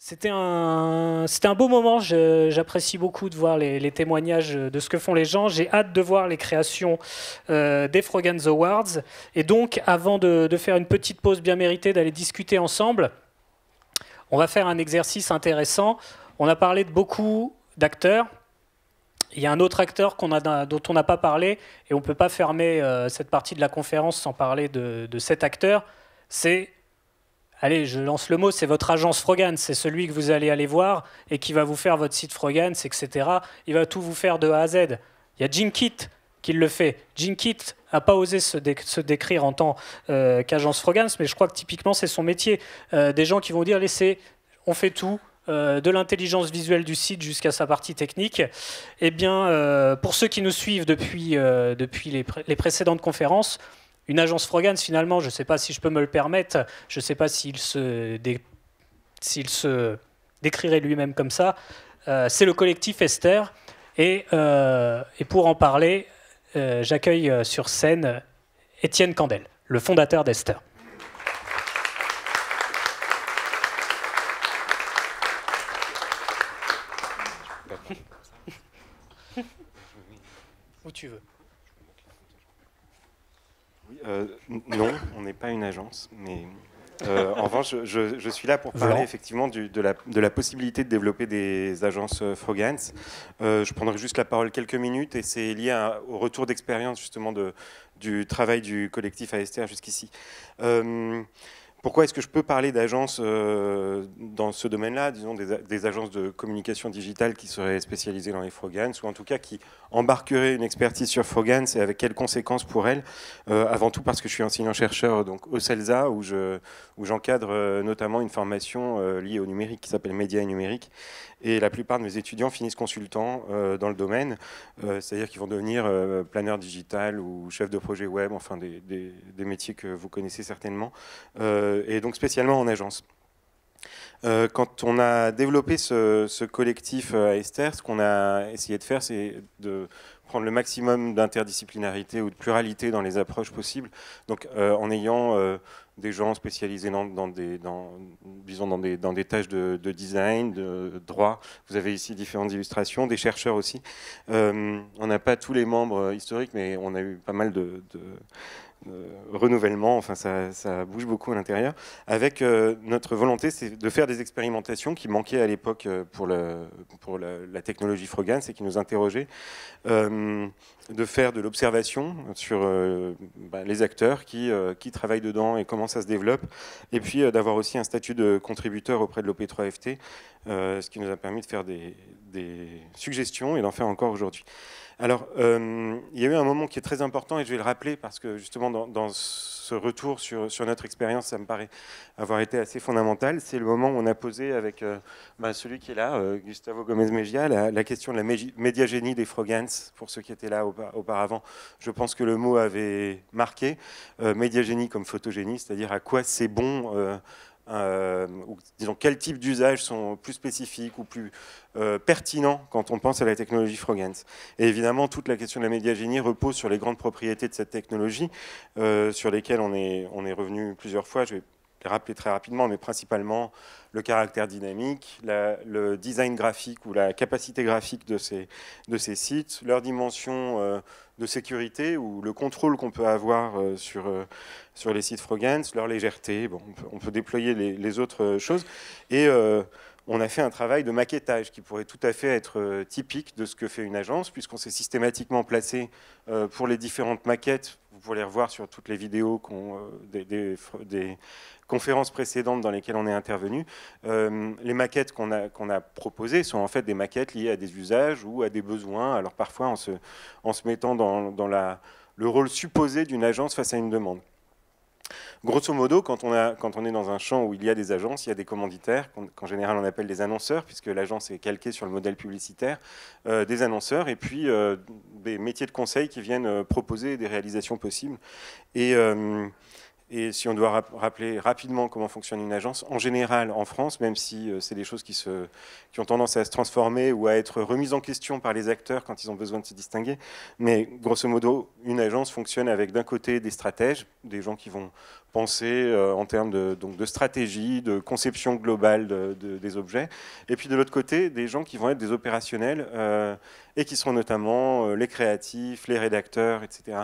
C'était un, c'était un beau moment. j'apprécie beaucoup de voir les, témoignages de ce que font les gens. J'ai hâte de voir les créations euh, des Frogans Awards. Et donc, avant de, faire une petite pause bien méritée, d'aller discuter ensemble, on va faire un exercice intéressant. On a parlé de beaucoup d'acteurs. Il y a un autre acteur dont on n'a pas parlé, et on ne peut pas fermer euh, cette partie de la conférence sans parler de cet acteur, c'est allez, je lance le mot, c'est votre agence Frogans, c'est celui que vous allez aller voir et qui va vous faire votre site Frogans, etc. Il va tout vous faire de A à Z. Il y a Jinkit qui le fait. Jinkit n'a pas osé se, décrire en tant euh, qu'agence Frogans, mais je crois que typiquement c'est son métier. Euh, des gens qui vont dire, laissez, on fait tout, euh, de l'intelligence visuelle du site jusqu'à sa partie technique. Eh bien, pour ceux qui nous suivent depuis, depuis les précédentes conférences, une agence Frogans, finalement, je ne sais pas si je peux me le permettre, je ne sais pas s'il se, s'il se décrirait lui-même comme ça, euh, c'est le collectif Esther. Et, euh, pour en parler, euh, j'accueille sur scène Étienne Candel, le fondateur d'Esther. Où tu veux. Euh, non, on n'est pas une agence, mais euh, en revanche, je, suis là pour parler effectivement de, la, de, la, possibilité de développer des agences euh, Frogans. je prendrai juste la parole quelques minutes et c'est lié au retour d'expérience justement de, du travail du collectif ASTR jusqu'ici. Pourquoi est-ce que je peux parler d'agences euh, dans ce domaine-là, disons des, agences de communication digitale qui seraient spécialisées dans les Frogans, ou en tout cas qui embarqueraient une expertise sur Frogans et avec quelles conséquences pour elles euh, Avant tout parce que je suis enseignant-chercheur au CELSA, où, je, où j'encadre euh, notamment une formation liée au numérique qui s'appelle Média et numérique. Et la plupart de mes étudiants finissent consultants dans le domaine, c'est-à-dire qu'ils vont devenir planeurs digital ou chef de projet web, enfin des, métiers que vous connaissez certainement. Euh, et donc spécialement en agence. Euh, quand on a développé ce, collectif euh, à Esther, ce qu'on a essayé de faire, c'est de prendre le maximum d'interdisciplinarité ou de pluralité dans les approches possibles, donc en ayant des gens spécialisés dans, dans des, disons dans, des, dans des tâches de, design, de droit. Vous avez ici différentes illustrations, des chercheurs aussi. on n'a pas tous les membres historiques, mais on a eu pas mal de euh, renouvellement, enfin ça, bouge beaucoup à l'intérieur, avec euh, notre volonté c'est de faire des expérimentations qui manquaient à l'époque euh, pour, pour la, technologie Frogan, c'est qui nous interrogeait, de faire de l'observation sur bah, les acteurs qui, travaillent dedans et comment ça se développe, et puis d'avoir aussi un statut de contributeur auprès de l'OP3FT, ce qui nous a permis de faire des suggestions et d'en faire encore aujourd'hui. Alors, euh, il y a eu un moment qui est très important et je vais le rappeler parce que justement dans, ce retour sur, notre expérience, ça me paraît avoir été assez fondamental. C'est le moment où on a posé avec euh, bah, celui qui est là, euh, Gustavo Gomez Mejia, la, la, question de la médiagénie des frogans, pour ceux qui étaient là auparavant. Je pense que le mot avait marqué. médiagénie comme photogénie, c'est-à-dire à quoi c'est bon euh, ou disons quel type d'usages sont plus spécifiques ou plus euh, pertinents quand on pense à la technologie Frogens. Et évidemment, toute la question de la médiagénie repose sur les grandes propriétés de cette technologie, euh, sur lesquelles on est, on est revenu plusieurs fois. Je vais rappeler très rapidement, mais principalement le caractère dynamique, le design graphique ou la capacité graphique de ces, de ces sites, leur dimension euh, de sécurité ou le contrôle qu'on peut avoir euh, sur, euh, sur les sites Frogans, leur légèreté. Bon, on, peut, déployer les, les, autres choses. Et on a fait un travail de maquettage qui pourrait tout à fait être euh, typique de ce que fait une agence, puisqu'on s'est systématiquement placé euh, pour les différentes maquettes. Vous pouvez les revoir sur toutes les vidéos euh, des, des, conférences précédentes dans lesquelles on est intervenu. les maquettes qu'on a, proposées sont en fait des maquettes liées à des usages ou à des besoins. Alors parfois en se, mettant dans, le rôle supposé d'une agence face à une demande. Grosso modo, quand on, est dans un champ où il y a des agences, il y a des commanditaires, qu'en général on appelle des annonceurs, puisque l'agence est calquée sur le modèle publicitaire, euh, des annonceurs, et puis euh, des métiers de conseil qui viennent euh, proposer des réalisations possibles. Et et si on doit rappeler rapidement comment fonctionne une agence, en général en France, même si euh, c'est des choses qui, se, ont tendance à se transformer ou à être remises en question par les acteurs quand ils ont besoin de se distinguer, mais grosso modo, une agence fonctionne avec d'un côté des stratèges, des gens qui vont penser euh, en termes de, donc de stratégie, de conception globale des objets, et puis de l'autre côté, des gens qui vont être des opérationnels euh, et qui seront notamment les créatifs, les rédacteurs, etc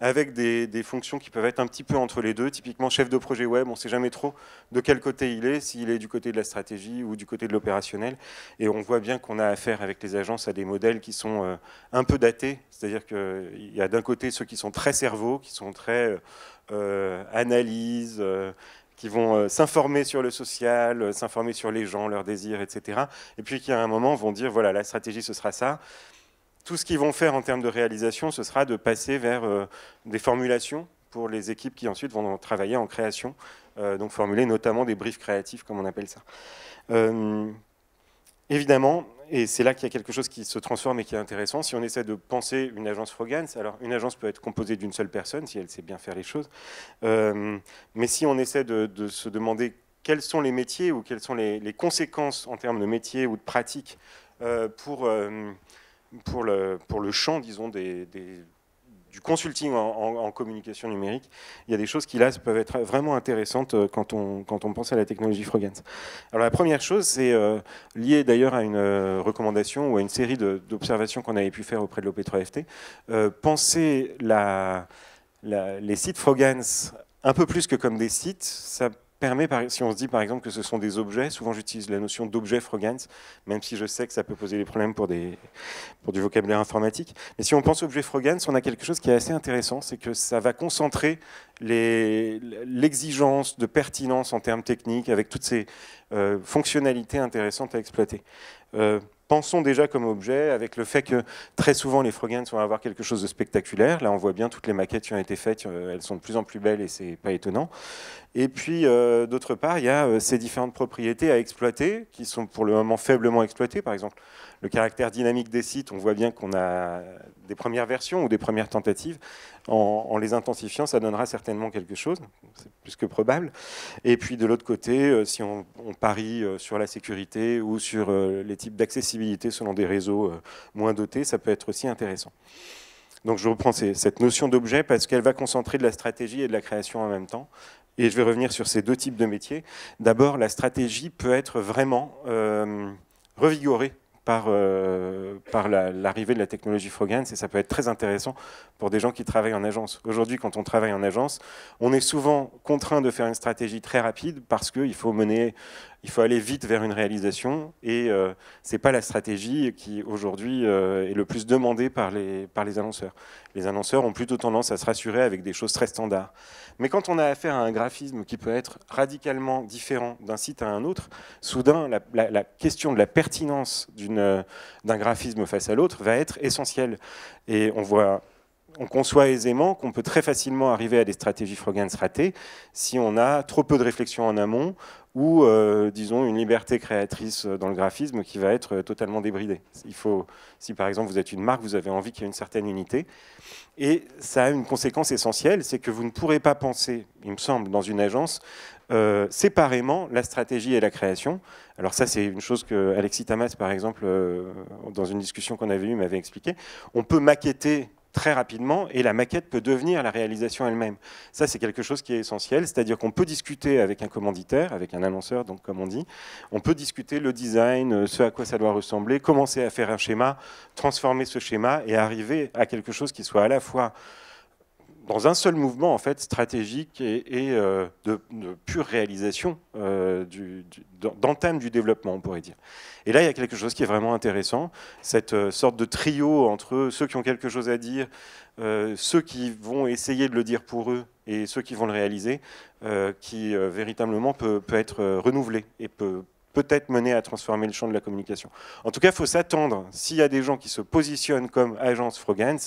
avec des, fonctions qui peuvent être un petit peu entre les deux. Typiquement, chef de projet web, on ne sait jamais trop de quel côté il est, s'il est du côté de la stratégie ou du côté de l'opérationnel. Et on voit bien qu'on a affaire avec les agences à des modèles qui sont euh, un peu datés. C'est-à-dire qu'il y a d'un côté ceux qui sont très cerveaux, qui sont très euh, euh analyse. Euh, qui vont s'informer sur le social, s'informer sur les gens, leurs désirs, etc. Et puis qui à un moment vont dire, voilà, la stratégie, ce sera ça tout ce qu'ils vont faire en termes de réalisation, ce sera de passer vers euh, des formulations pour les équipes qui ensuite vont travailler en création, euh, donc formuler notamment des briefs créatifs, comme on appelle ça. Euh, évidemment, et c'est là qu'il y a quelque chose qui se transforme et qui est intéressant. Si on essaie de penser une agence Frogans, alors une agence peut être composée d'une seule personne si elle sait bien faire les choses. mais si on essaie de, se demander quels sont les métiers ou quelles sont les, conséquences en termes de métiers ou de pratiques pour, pour le, pour le champ, disons, des, des du consulting en, communication numérique, il y a des choses qui là peuvent être vraiment intéressantes euh, quand on, quand on pense à la technologie Frogans. Alors la première chose, c'est euh, lié d'ailleurs à une euh, recommandation ou à une série d'observations qu'on avait pu faire auprès de l'OP3FT, penser la, les sites Frogans un peu plus que comme des sites, ça permet, si on se dit par exemple que ce sont des objets, souvent j'utilise la notion d'objet Frogans, même si je sais que ça peut poser des problèmes pour, des, pour du vocabulaire informatique. Mais si on pense objet Frogans, on a quelque chose qui est assez intéressant, c'est que ça va concentrer l'exigence de pertinence en termes techniques avec toutes ces euh, fonctionnalités intéressantes à exploiter. Euh, pensons déjà comme objet, avec le fait que très souvent les Frogans vont avoir quelque chose de spectaculaire. Là, on voit bien toutes les maquettes qui ont été faites, euh, elles sont de plus en plus belles et c'est pas étonnant. Et puis, euh, d'autre part, il y a euh, ces différentes propriétés à exploiter, qui sont pour le moment faiblement exploitées. Par exemple, le caractère dynamique des sites, on voit bien qu'on a des premières versions ou des premières tentatives. En, les intensifiant, ça donnera certainement quelque chose, c'est plus que probable. Et puis, de l'autre côté, si on, on, parie sur la sécurité ou sur les types d'accessibilité, selon des réseaux euh, moins dotés, ça peut être aussi intéressant. Donc je reprends cette notion d'objet parce qu'elle va concentrer de la stratégie et de la création en même temps. Et je vais revenir sur ces deux types de métiers. D'abord, la stratégie peut être vraiment euh, revigorée par, euh, par l'arrivée de la technologie Frogans et ça peut être très intéressant pour des gens qui travaillent en agence. Aujourd'hui, quand on travaille en agence, on est souvent contraint de faire une stratégie très rapide parce qu'il faut mener il faut aller vite vers une réalisation et euh, c'est ce n'est pas la stratégie qui aujourd'hui euh, est le plus demandée par les, par les annonceurs. Les annonceurs ont plutôt tendance à se rassurer avec des choses très standards. Mais quand on a affaire à un graphisme qui peut être radicalement différent d'un site à un autre, soudain la, la, la question de la pertinence euh, d'un graphisme face à l'autre va être essentielle. Et on voit on conçoit aisément qu'on peut très facilement arriver à des stratégies Frogans ratées si on a trop peu de réflexion en amont ou, euh, disons, une liberté créatrice dans le graphisme qui va être totalement débridée. Il faut, si par exemple vous êtes une marque, vous avez envie qu'il y ait une certaine unité. Et ça a une conséquence essentielle, c'est que vous ne pourrez pas penser, il me semble, dans une agence, euh, séparément la stratégie et la création. Alors ça, c'est une chose que Alexis Tamas, par exemple, euh, dans une discussion qu'on avait eue, m'avait expliqué. On peut maqueter très rapidement et la maquette peut devenir la réalisation elle-même. Ça, c'est quelque chose qui est essentiel, c'est-à-dire qu'on peut discuter avec un commanditaire, avec un annonceur, donc comme on dit, on peut discuter le design, euh, ce à quoi ça doit ressembler, commencer à faire un schéma, transformer ce schéma et arriver à quelque chose qui soit à la fois dans un seul mouvement en fait stratégique et, euh, de, pure réalisation euh, du, du développement, on pourrait dire. Et là, il y a quelque chose qui est vraiment intéressant, cette euh, sorte de trio entre ceux qui ont quelque chose à dire, euh, ceux qui vont essayer de le dire pour eux et ceux qui vont le réaliser, qui véritablement peut, peut être renouvelé et peut, peut-être mener à transformer le champ de la communication. En tout cas, il faut s'attendre, s'il y a des gens qui se positionnent comme agence Frogans,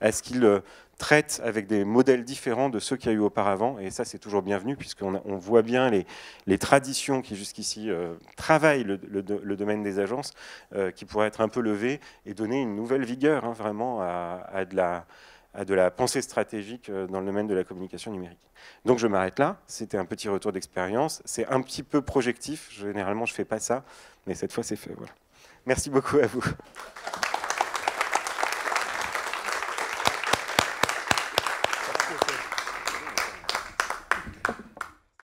à ce qu'ils euh, traitent avec des modèles différents de ceux qu'il y a eu auparavant. Et ça, c'est toujours bienvenu, puisqu'on voit bien les, traditions qui, jusqu'ici, euh, travaillent le, domaine des agences, euh, qui pourraient être un peu levées et donner une nouvelle vigueur hein, vraiment à, à de la à de la pensée stratégique euh, dans le domaine de la communication numérique. Donc je m'arrête là, c'était un petit retour d'expérience, c'est un petit peu projectif, généralement je ne fais pas ça, mais cette fois c'est fait. Voilà. Merci beaucoup à vous.